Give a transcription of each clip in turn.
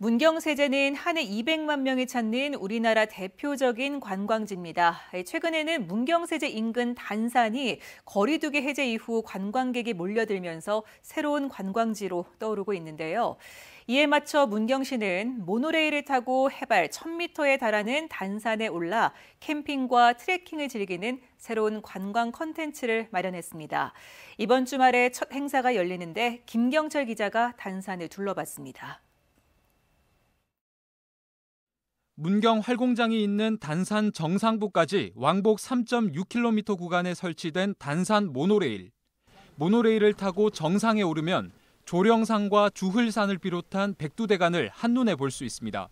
문경세제는 한 해 200만 명이 찾는 우리나라 대표적인 관광지입니다. 예, 최근에는 문경세제 인근 단산이 거리두기 해제 이후 관광객이 몰려들면서 새로운 관광지로 떠오르고 있는데요. 이에 맞춰 문경시는 모노레일을 타고 해발 1000m에 달하는 단산에 올라 캠핑과 트레킹을 즐기는 새로운 관광 컨텐츠를 마련했습니다. 이번 주말에 첫 행사가 열리는데 김경철 기자가 단산을 둘러봤습니다. 문경 활공장이 있는 단산 정상부까지 왕복 3.6km 구간에 설치된 단산 모노레일. 모노레일을 타고 정상에 오르면 조령산과 주흘산을 비롯한 백두대간을 한눈에 볼 수 있습니다.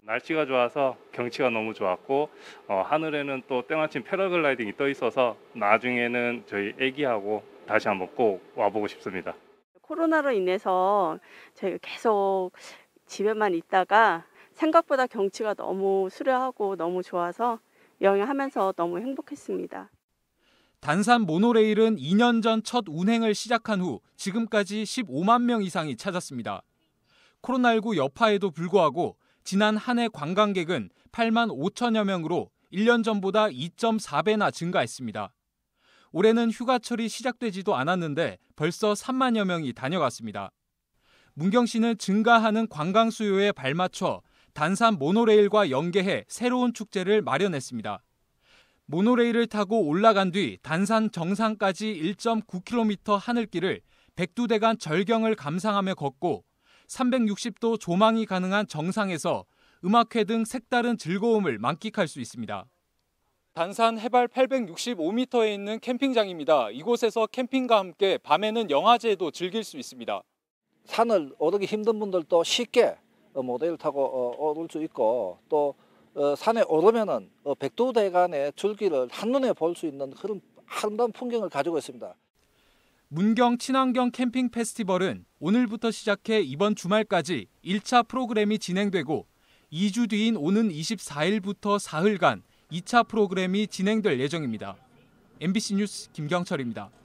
날씨가 좋아서 경치가 너무 좋았고 어, 하늘에는 또 때마침 패러글라이딩이 떠 있어서 나중에는 저희 애기하고 다시 한번 꼭 와보고 싶습니다. 코로나로 인해서 저희 계속 집에만 있다가 생각보다 경치가 너무 수려하고 너무 좋아서 여행하면서 너무 행복했습니다. 단산 모노레일은 2년 전 첫 운행을 시작한 후 지금까지 15만 명 이상이 찾았습니다. 코로나19 여파에도 불구하고 지난 한 해 관광객은 8만 5천여 명으로 1년 전보다 2.4배나 증가했습니다. 올해는 휴가철이 시작되지도 않았는데 벌써 3만여 명이 다녀갔습니다. 문경 씨는 증가하는 관광 수요에 발맞춰 단산 모노레일과 연계해 새로운 축제를 마련했습니다. 모노레일을 타고 올라간 뒤 단산 정상까지 1.9km 하늘길을 백두대간 절경을 감상하며 걷고 360도 조망이 가능한 정상에서 음악회 등 색다른 즐거움을 만끽할 수 있습니다. 단산 해발 865m에 있는 캠핑장입니다. 이곳에서 캠핑과 함께 밤에는 영화제도 즐길 수 있습니다. 산을 오르기 힘든 분들도 쉽게 어, 모델 타고 어, 올수 어, 있고 또 어, 산에 오르면은 백두대간의 줄기를 한눈에 볼 수 있는 그런 아름다운 풍경을 가지고 있습니다. 문경 친환경 캠핑 페스티벌은 오늘부터 시작해 이번 주말까지 1차 프로그램이 진행되고 2주 뒤인 오는 24일부터 사흘간 2차 프로그램이 진행될 예정입니다. MBC 뉴스 김경철입니다.